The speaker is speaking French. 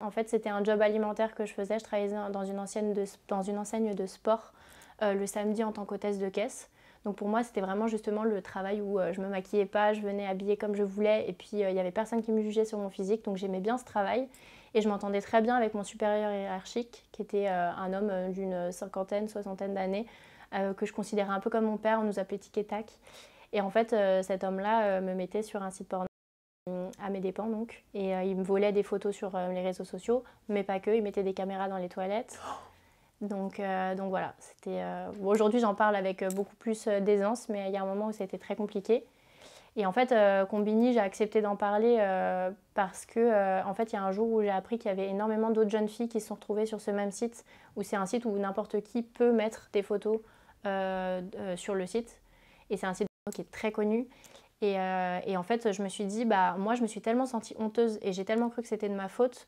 En fait, c'était un job alimentaire que je faisais. Je travaillais dans une, enseigne de sport euh, le samedi en tant qu'hôtesse de caisse. Donc pour moi, c'était vraiment justement le travail où euh, je me maquillais pas, je venais habiller comme je voulais et puis euh, il y n'y avait personne qui me jugeait sur mon physique. Donc j'aimais bien ce travail et je m'entendais très bien avec mon supérieur hiérarchique qui était un homme d'une cinquantaine, soixantaine d'années que je considérais un peu comme mon père, on nous appelait tic et tac. Et en fait, cet homme-là me mettait sur un site porno. Euh, à mes dépens donc. Et euh, ils me volaient des photos sur euh, les réseaux sociaux, mais pas que, ils mettaient des caméras dans les toilettes. Donc, donc voilà, c'était... aujourd'hui j'en parle avec beaucoup plus d'aisance, mais il y a un moment où c'était très compliqué. Et en fait, Combini, j'ai accepté d'en parler parce que, en fait, il y a un jour où j'ai appris qu'il y avait énormément d'autres jeunes filles qui se sont retrouvées sur ce même site, où c'est un site où n'importe qui peut mettre des photos sur le site. Et c'est un site qui est très connu. Euh, et, en fait, je me suis dit, bah, moi, je me suis tellement sentie honteuse et j'ai tellement cru que c'était de ma faute